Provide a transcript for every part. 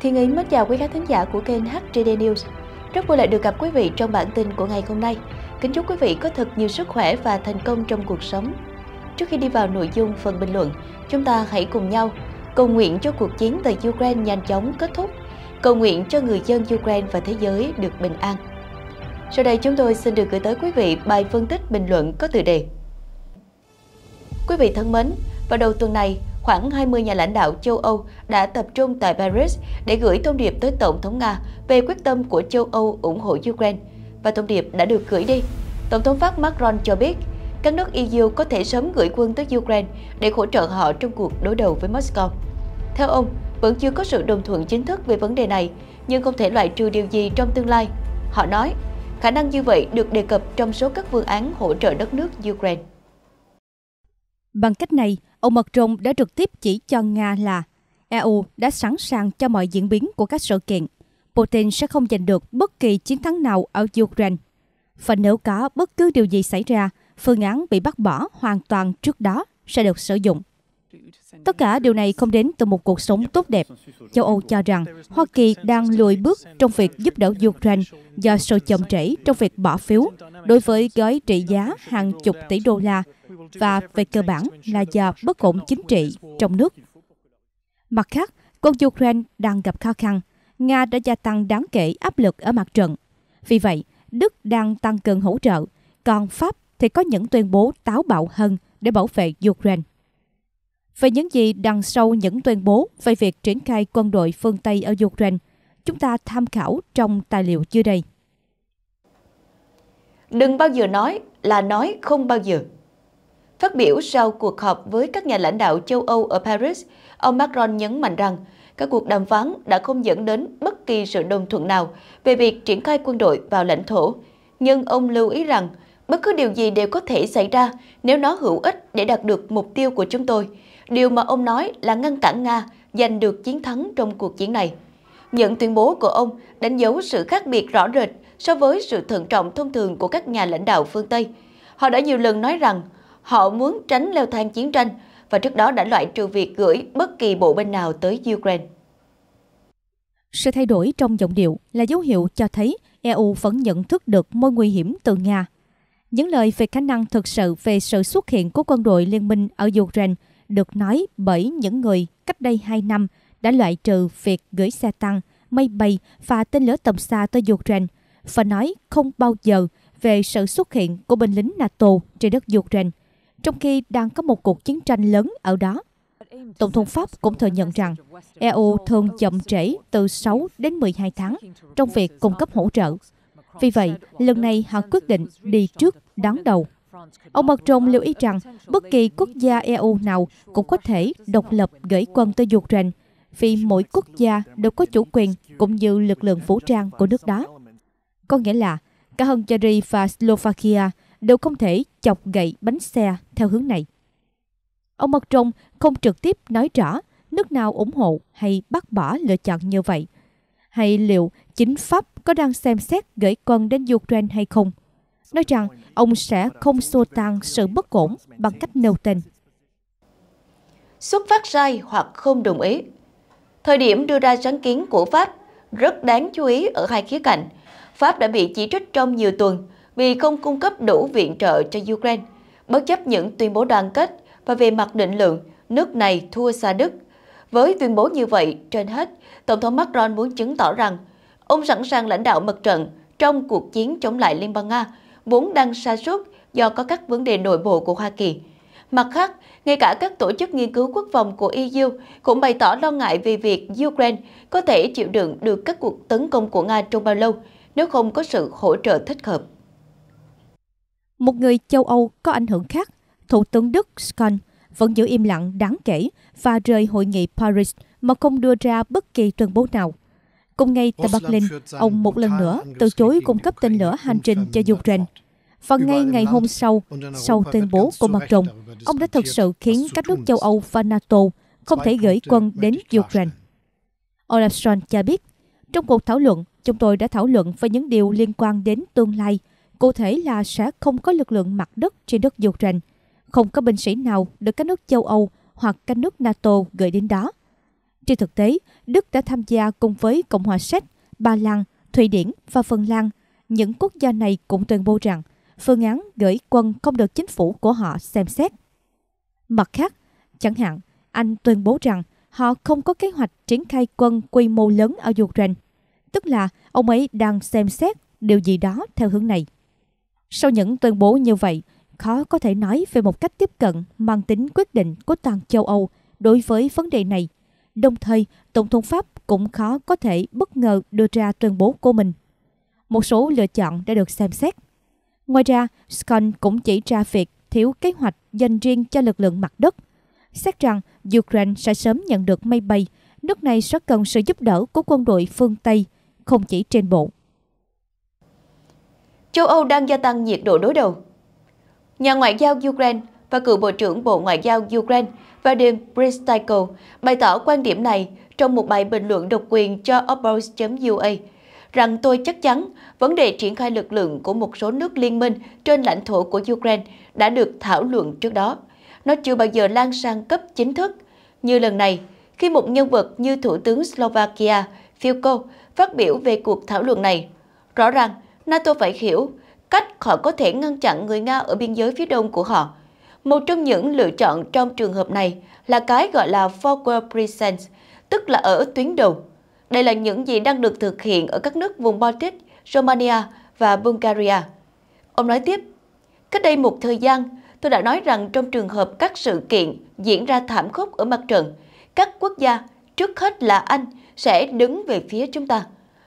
Thiên ý, mến chào quý khán thính giả của kênh HTD News. Rất vui lại được gặp quý vị trong bản tin của ngày hôm nay. Kính chúc quý vị có thật nhiều sức khỏe và thành công trong cuộc sống. Trước khi đi vào nội dung phần bình luận, chúng ta hãy cùng nhau cầu nguyện cho cuộc chiến tại Ukraine nhanh chóng kết thúc, cầu nguyện cho người dân Ukraine và thế giới được bình an. Sau đây chúng tôi xin được gửi tới quý vị bài phân tích bình luận có tựa đề. Quý vị thân mến, vào đầu tuần này, khoảng 20 nhà lãnh đạo châu Âu đã tập trung tại Paris để gửi thông điệp tới Tổng thống Nga về quyết tâm của châu Âu ủng hộ Ukraine, và thông điệp đã được gửi đi. Tổng thống Pháp Macron cho biết, các nước EU có thể sớm gửi quân tới Ukraine để hỗ trợ họ trong cuộc đối đầu với Moscow. Theo ông, vẫn chưa có sự đồng thuận chính thức về vấn đề này, nhưng không thể loại trừ điều gì trong tương lai. Họ nói, khả năng như vậy được đề cập trong số các phương án hỗ trợ đất nước Ukraine. Bằng cách này, Ông Macron đã trực tiếp chỉ cho Nga là EU đã sẵn sàng cho mọi diễn biến của các sự kiện. Putin sẽ không giành được bất kỳ chiến thắng nào ở Ukraine. Và nếu có bất cứ điều gì xảy ra, phương án bị bác bỏ hoàn toàn trước đó sẽ được sử dụng. Tất cả điều này không đến từ một cuộc sống tốt đẹp. Châu Âu cho rằng Hoa Kỳ đang lùi bước trong việc giúp đỡ Ukraine do sự chậm trễ trong việc bỏ phiếu đối với gói trị giá hàng chục tỷ đô la và về cơ bản là do bất ổn chính trị trong nước. Mặt khác, quân Ukraine đang gặp khó khăn. Nga đã gia tăng đáng kể áp lực ở mặt trận. Vì vậy, Đức đang tăng cường hỗ trợ, còn Pháp thì có những tuyên bố táo bạo hơn để bảo vệ Ukraine. Về những gì đằng sau những tuyên bố về việc triển khai quân đội phương Tây ở Ukraine, chúng ta tham khảo trong tài liệu dưới đây. Đừng bao giờ nói là nói không bao giờ. Phát biểu sau cuộc họp với các nhà lãnh đạo châu Âu ở Paris, ông Macron nhấn mạnh rằng các cuộc đàm phán đã không dẫn đến bất kỳ sự đồng thuận nào về việc triển khai quân đội vào lãnh thổ. Nhưng ông lưu ý rằng bất cứ điều gì đều có thể xảy ra nếu nó hữu ích để đạt được mục tiêu của chúng tôi. Điều mà ông nói là ngăn cản Nga giành được chiến thắng trong cuộc chiến này. Những tuyên bố của ông đánh dấu sự khác biệt rõ rệt so với sự thận trọng thông thường của các nhà lãnh đạo phương Tây. Họ đã nhiều lần nói rằng Họ muốn tránh leo thang chiến tranh và trước đó đã loại trừ việc gửi bất kỳ bộ bên nào tới Ukraine. Sự thay đổi trong giọng điệu là dấu hiệu cho thấy EU vẫn nhận thức được mối nguy hiểm từ Nga. Những lời về khả năng thực sự về sự xuất hiện của quân đội liên minh ở Ukraine được nói bởi những người cách đây 2 năm đã loại trừ việc gửi xe tăng, máy bay và tên lửa tầm xa tới Ukraine và nói không bao giờ về sự xuất hiện của binh lính NATO trên đất Ukraine trong khi đang có một cuộc chiến tranh lớn ở đó. Tổng thống Pháp cũng thừa nhận rằng EU thường chậm trễ từ 6 đến 12 tháng trong việc cung cấp hỗ trợ. Vì vậy, lần này họ quyết định đi trước đón đầu. Ông Macron lưu ý rằng bất kỳ quốc gia EU nào cũng có thể độc lập gửi quân tới Ukraine vì mỗi quốc gia đều có chủ quyền cũng như lực lượng vũ trang của nước đó. Có nghĩa là cả Hungary và Slovakia đều không thể chọc gậy bánh xe theo hướng này. Ông Macron không trực tiếp nói rõ nước nào ủng hộ hay bác bỏ lựa chọn như vậy. Hay liệu chính Pháp có đang xem xét gửi quân đến Ukraine hay không? Nói rằng ông sẽ không xô tan sự bất ổn bằng cách nêu tên. Xuất phát sai hoặc không đồng ý Thời điểm đưa ra sáng kiến của Pháp rất đáng chú ý ở hai khía cạnh. Pháp đã bị chỉ trích trong nhiều tuần vì không cung cấp đủ viện trợ cho Ukraine, bất chấp những tuyên bố đoàn kết và về mặt định lượng, nước này thua xa Đức. Với tuyên bố như vậy, trên hết, Tổng thống Macron muốn chứng tỏ rằng ông sẵn sàng lãnh đạo mặt trận trong cuộc chiến chống lại Liên bang Nga, vốn đang sa sút do có các vấn đề nội bộ của Hoa Kỳ. Mặt khác, ngay cả các tổ chức nghiên cứu quốc phòng của EU cũng bày tỏ lo ngại về việc Ukraine có thể chịu đựng được các cuộc tấn công của Nga trong bao lâu nếu không có sự hỗ trợ thích hợp. Một người châu Âu có ảnh hưởng khác, Thủ tướng Đức Scholz vẫn giữ im lặng đáng kể và rời hội nghị Paris mà không đưa ra bất kỳ tuyên bố nào. Cùng ngày tại Berlin, ông một lần nữa từ chối cung cấp tên lửa hành trình cho Ukraine. Và ngay ngày hôm sau, sau tuyên bố của mặt trùng, ông đã thực sự khiến các nước châu Âu và NATO không thể gửi quân đến Ukraine. Olaf Scholz cho biết, trong cuộc thảo luận, chúng tôi đã thảo luận về những điều liên quan đến tương lai Cụ thể là sẽ không có lực lượng mặt đất trên đất Ukraine, không có binh sĩ nào được các nước châu Âu hoặc các nước NATO gửi đến đó. Trên thực tế, Đức đã tham gia cùng với Cộng hòa Séc, Ba Lan, Thụy Điển và Phần Lan. Những quốc gia này cũng tuyên bố rằng phương án gửi quân không được chính phủ của họ xem xét. Mặt khác, chẳng hạn, Anh tuyên bố rằng họ không có kế hoạch triển khai quân quy mô lớn ở Ukraine. Tức là ông ấy đang xem xét điều gì đó theo hướng này. Sau những tuyên bố như vậy, khó có thể nói về một cách tiếp cận mang tính quyết định của toàn châu Âu đối với vấn đề này. Đồng thời, Tổng thống Pháp cũng khó có thể bất ngờ đưa ra tuyên bố của mình. Một số lựa chọn đã được xem xét. Ngoài ra, Scon cũng chỉ ra việc thiếu kế hoạch dành riêng cho lực lượng mặt đất. Xét rằng Ukraine sẽ sớm nhận được máy bay, nước này sẽ cần sự giúp đỡ của quân đội phương Tây, không chỉ trên bộ châu Âu đang gia tăng nhiệt độ đối đầu. Nhà ngoại giao Ukraine và cựu Bộ trưởng Bộ Ngoại giao Ukraine Vadim Pristaiko bày tỏ quan điểm này trong một bài bình luận độc quyền cho Opus.ua rằng tôi chắc chắn vấn đề triển khai lực lượng của một số nước liên minh trên lãnh thổ của Ukraine đã được thảo luận trước đó. Nó chưa bao giờ lan sang cấp chính thức. Như lần này, khi một nhân vật như Thủ tướng Slovakia Fico phát biểu về cuộc thảo luận này, rõ ràng NATO phải hiểu cách họ có thể ngăn chặn người Nga ở biên giới phía đông của họ. Một trong những lựa chọn trong trường hợp này là cái gọi là forward presence, tức là ở tuyến đầu. Đây là những gì đang được thực hiện ở các nước vùng Baltic, Romania và Bulgaria. Ông nói tiếp, cách đây một thời gian, tôi đã nói rằng trong trường hợp các sự kiện diễn ra thảm khốc ở mặt trận, các quốc gia, trước hết là Anh, sẽ đứng về phía chúng ta.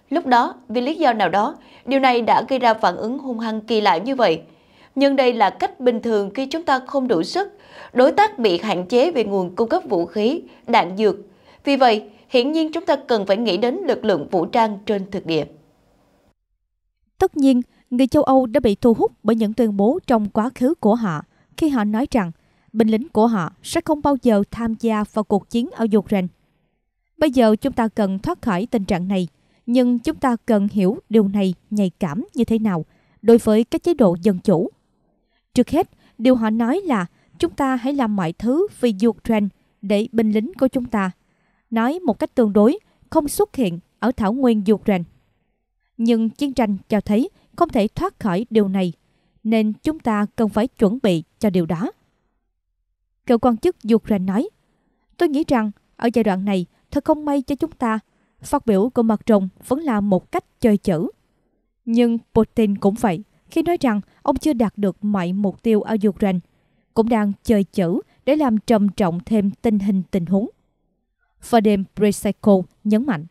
Lúc đó, vì lý do nào đó, điều này đã gây ra phản ứng hung hăng kỳ lạ như vậy. Nhưng đây là cách bình thường khi chúng ta không đủ sức. Đối tác bị hạn chế về nguồn cung cấp vũ khí, đạn dược. Vì vậy, hiển nhiên chúng ta cần phải nghĩ đến lực lượng vũ trang trên thực địa. Tất nhiên, người châu Âu đã bị thu hút bởi những tuyên bố trong quá khứ của họ khi họ nói rằng binh lính của họ sẽ không bao giờ tham gia vào cuộc chiến ở Ukraine. Bây giờ chúng ta cần thoát khỏi tình trạng này – nhưng chúng ta cần hiểu điều này nhạy cảm như thế nào đối với các chế độ dân chủ. Trước hết, điều họ nói là chúng ta hãy làm mọi thứ vì Ukraine để binh lính của chúng ta. Nói một cách tương đối, không xuất hiện ở thảo nguyên Ukraine. Nhưng chiến tranh cho thấy không thể thoát khỏi điều này, nên chúng ta cần phải chuẩn bị cho điều đó. Cựu quan chức Ukraine nói, tôi nghĩ rằng ở giai đoạn này thật không may cho chúng ta Phát biểu của Mặt Trùng vẫn là một cách chơi chữ. Nhưng Putin cũng vậy khi nói rằng ông chưa đạt được mọi mục tiêu ở Ukraine, cũng đang chơi chữ để làm trầm trọng thêm tình hình tình huống. Vadim Briseko nhấn mạnh.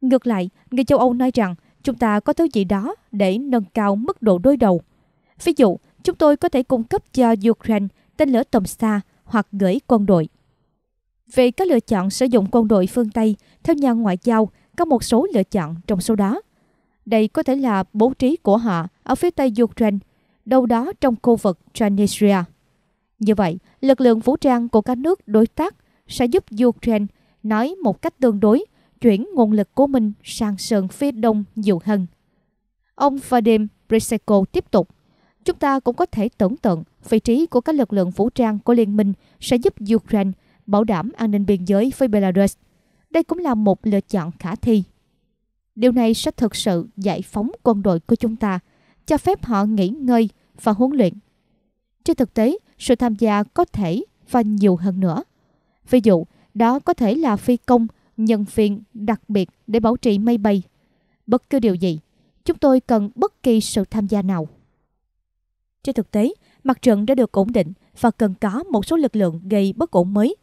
Ngược lại, người châu Âu nói rằng chúng ta có thứ gì đó để nâng cao mức độ đối đầu. Ví dụ, chúng tôi có thể cung cấp cho Ukraine tên lửa tầm xa hoặc gửi quân đội. Về các lựa chọn sử dụng quân đội phương Tây, theo nhà ngoại giao, có một số lựa chọn trong số đó. Đây có thể là bố trí của họ ở phía Tây Ukraine, đâu đó trong khu vực Transnistria. Như vậy, lực lượng vũ trang của các nước đối tác sẽ giúp Ukraine nói một cách tương đối chuyển nguồn lực của mình sang sườn phía đông nhiều hơn. Ông Vadim Briseko tiếp tục. Chúng ta cũng có thể tưởng tượng vị trí của các lực lượng vũ trang của liên minh sẽ giúp Ukraine bảo đảm an ninh biên giới với Belarus. Đây cũng là một lựa chọn khả thi. Điều này sẽ thực sự giải phóng quân đội của chúng ta, cho phép họ nghỉ ngơi và huấn luyện. Trên thực tế, sự tham gia có thể và nhiều hơn nữa. Ví dụ, đó có thể là phi công, nhân viên đặc biệt để bảo trì máy bay. Bất cứ điều gì, chúng tôi cần bất kỳ sự tham gia nào. Trên thực tế, mặt trận đã được ổn định và cần có một số lực lượng gây bất ổn mới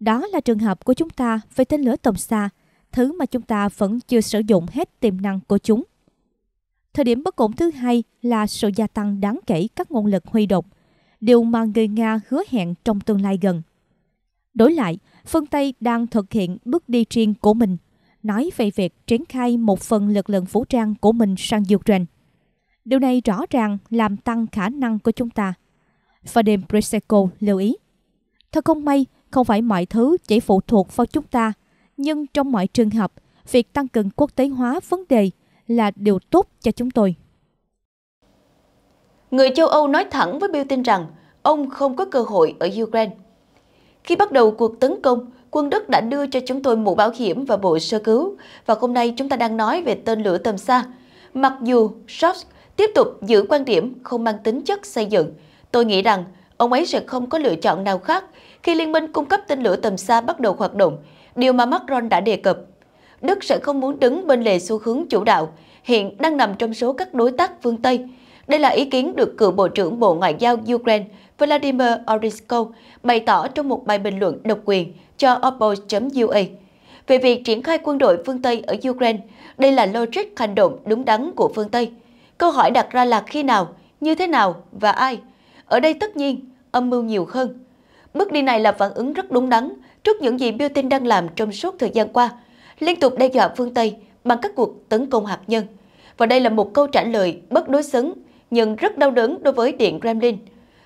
đó là trường hợp của chúng ta về tên lửa tầm xa, thứ mà chúng ta vẫn chưa sử dụng hết tiềm năng của chúng. Thời điểm bất ổn thứ hai là sự gia tăng đáng kể các nguồn lực huy động, điều mà người Nga hứa hẹn trong tương lai gần. Đối lại, phương Tây đang thực hiện bước đi riêng của mình, nói về việc triển khai một phần lực lượng vũ trang của mình sang Ukraine. Điều này rõ ràng làm tăng khả năng của chúng ta. Vadim Priseko lưu ý. Thật không may, không phải mọi thứ chỉ phụ thuộc vào chúng ta, nhưng trong mọi trường hợp, việc tăng cường quốc tế hóa vấn đề là điều tốt cho chúng tôi. Người châu Âu nói thẳng với Bill tin rằng ông không có cơ hội ở Ukraine. Khi bắt đầu cuộc tấn công, quân Đức đã đưa cho chúng tôi mũ bảo hiểm và bộ sơ cứu. Và hôm nay chúng ta đang nói về tên lửa tầm xa. Mặc dù Scholz tiếp tục giữ quan điểm không mang tính chất xây dựng, tôi nghĩ rằng Ông ấy sẽ không có lựa chọn nào khác khi liên minh cung cấp tên lửa tầm xa bắt đầu hoạt động, điều mà Macron đã đề cập. Đức sẽ không muốn đứng bên lề xu hướng chủ đạo, hiện đang nằm trong số các đối tác phương Tây. Đây là ý kiến được cựu Bộ trưởng Bộ Ngoại giao Ukraine Vladimir Orisko bày tỏ trong một bài bình luận độc quyền cho Oppo.ua. Về việc triển khai quân đội phương Tây ở Ukraine, đây là logic hành động đúng đắn của phương Tây. Câu hỏi đặt ra là khi nào, như thế nào và ai? Ở đây tất nhiên, âm mưu nhiều hơn. Bước đi này là phản ứng rất đúng đắn trước những gì Putin đang làm trong suốt thời gian qua, liên tục đe dọa phương Tây bằng các cuộc tấn công hạt nhân. Và đây là một câu trả lời bất đối xứng nhưng rất đau đớn đối với Điện Kremlin.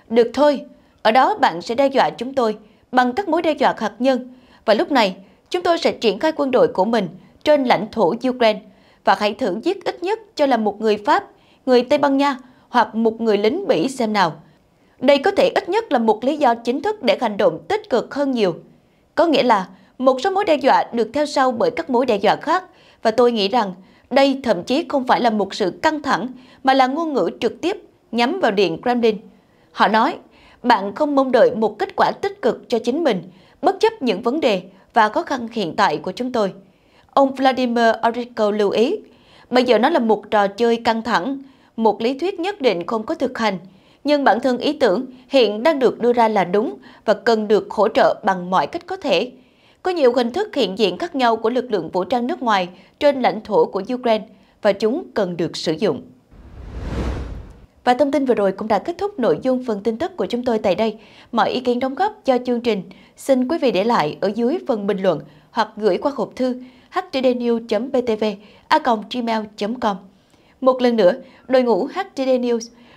Được thôi, ở đó bạn sẽ đe dọa chúng tôi bằng các mối đe dọa hạt nhân. Và lúc này, chúng tôi sẽ triển khai quân đội của mình trên lãnh thổ Ukraine và hãy thử giết ít nhất cho là một người Pháp, người Tây Ban Nha hoặc một người lính Mỹ xem nào. Đây có thể ít nhất là một lý do chính thức để hành động tích cực hơn nhiều. Có nghĩa là một số mối đe dọa được theo sau bởi các mối đe dọa khác và tôi nghĩ rằng đây thậm chí không phải là một sự căng thẳng mà là ngôn ngữ trực tiếp nhắm vào Điện Kremlin. Họ nói, bạn không mong đợi một kết quả tích cực cho chính mình, bất chấp những vấn đề và khó khăn hiện tại của chúng tôi. Ông Vladimir Oriko lưu ý, bây giờ nó là một trò chơi căng thẳng, một lý thuyết nhất định không có thực hành, nhưng bản thân ý tưởng hiện đang được đưa ra là đúng và cần được hỗ trợ bằng mọi cách có thể. Có nhiều hình thức hiện diện khác nhau của lực lượng vũ trang nước ngoài trên lãnh thổ của Ukraine và chúng cần được sử dụng. Và thông tin vừa rồi cũng đã kết thúc nội dung phần tin tức của chúng tôi tại đây. Mọi ý kiến đóng góp cho chương trình xin quý vị để lại ở dưới phần bình luận hoặc gửi qua hộp thư htdnews.btv a gmail.com. Một lần nữa, đội ngũ HTD News –